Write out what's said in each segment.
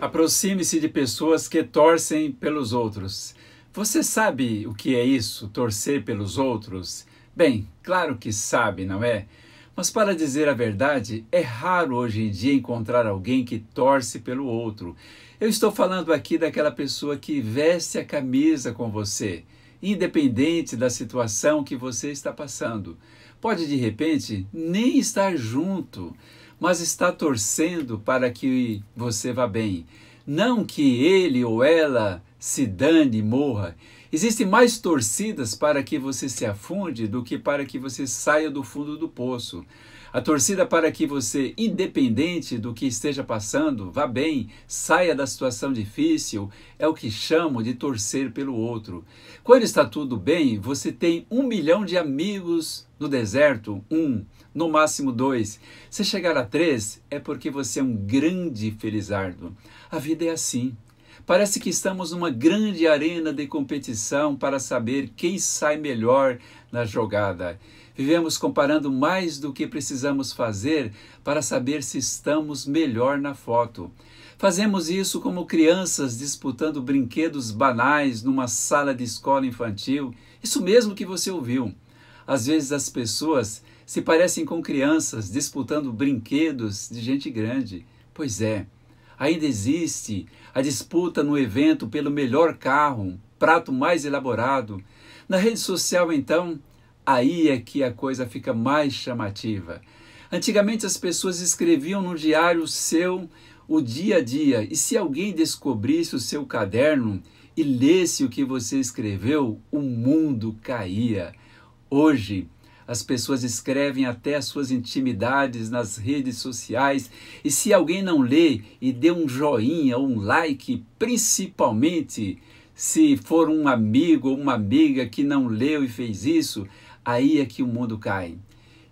Aproxime-se de pessoas que torcem pelos outros. Você sabe o que é isso, torcer pelos outros? Bem, claro que sabe, não é? Mas para dizer a verdade, é raro hoje em dia encontrar alguém que torce pelo outro. Eu estou falando aqui daquela pessoa que veste a camisa com você independente da situação que você está passando. Pode de repente nem estar junto, mas está torcendo para que você vá bem. Não que ele ou ela se dane, morra. Existem mais torcidas para que você se afunde do que para que você saia do fundo do poço. A torcida para que você, independente do que esteja passando, vá bem, saia da situação difícil, é o que chamo de torcer pelo outro. Quando está tudo bem, você tem um milhão de amigos no deserto, um, no máximo dois. Se chegar a três, é porque você é um grande felizardo. A vida é assim. Parece que estamos numa grande arena de competição para saber quem sai melhor na jogada. Vivemos comparando mais do que precisamos fazer para saber se estamos melhor na foto. Fazemos isso como crianças disputando brinquedos banais numa sala de escola infantil. Isso mesmo que você ouviu. Às vezes as pessoas se parecem com crianças disputando brinquedos de gente grande. Pois é, ainda existe a disputa no evento pelo melhor carro, prato mais elaborado. Na rede social, então, aí é que a coisa fica mais chamativa. Antigamente as pessoas escreviam no diário seu o dia a dia, e se alguém descobrisse o seu caderno e lesse o que você escreveu, o mundo caía. Hoje, as pessoas escrevem até as suas intimidades nas redes sociais. E se alguém não lê e dê um joinha ou um like, principalmente se for um amigo ou uma amiga que não leu e fez isso, aí é que o mundo cai.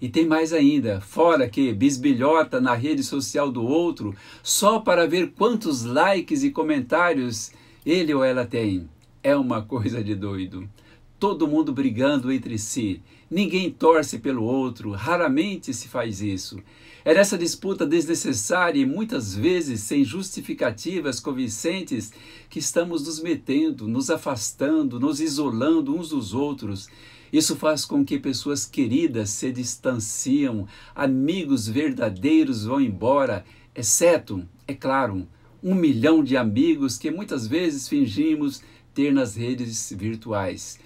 E tem mais ainda, fora que bisbilhota na rede social do outro só para ver quantos likes e comentários ele ou ela tem. É uma coisa de doido todo mundo brigando entre si. Ninguém torce pelo outro, raramente se faz isso. É essa disputa desnecessária e muitas vezes sem justificativas convincentes que estamos nos metendo, nos afastando, nos isolando uns dos outros. Isso faz com que pessoas queridas se distanciam, amigos verdadeiros vão embora, exceto, é claro, um milhão de amigos que muitas vezes fingimos ter nas redes virtuais.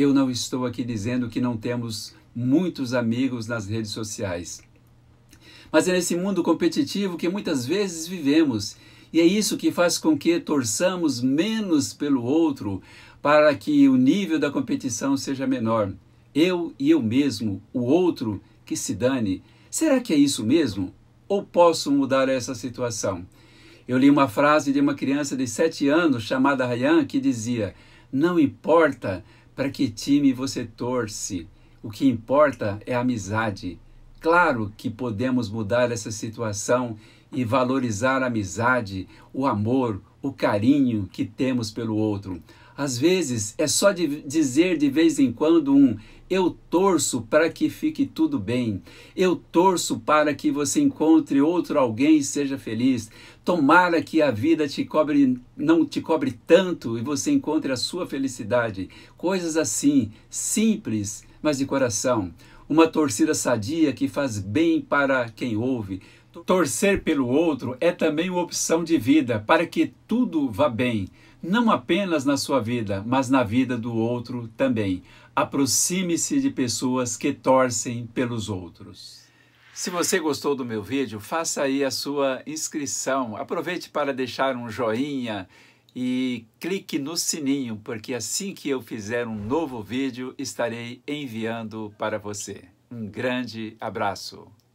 Eu não estou aqui dizendo que não temos muitos amigos nas redes sociais. Mas é nesse mundo competitivo que muitas vezes vivemos, e é isso que faz com que torçamos menos pelo outro para que o nível da competição seja menor. Eu e eu mesmo, o outro que se dane. Será que é isso mesmo? Ou posso mudar essa situação? Eu li uma frase de uma criança de 7 anos chamada Ryan que dizia: Não importa para que time você torce. O que importa é a amizade. Claro que podemos mudar essa situação e valorizar a amizade, o amor, o carinho que temos pelo outro. Às vezes é só de dizer de vez em quando um eu torço para que fique tudo bem. Eu torço para que você encontre outro alguém e seja feliz. Tomara que a vida te cobre, não te cobre tanto e você encontre a sua felicidade. Coisas assim, simples, mas de coração. Uma torcida sadia que faz bem para quem ouve. Torcer pelo outro é também uma opção de vida para que tudo vá bem não apenas na sua vida, mas na vida do outro também. Aproxime-se de pessoas que torcem pelos outros. Se você gostou do meu vídeo, faça aí a sua inscrição. Aproveite para deixar um joinha e clique no sininho, porque assim que eu fizer um novo vídeo, estarei enviando para você. Um grande abraço!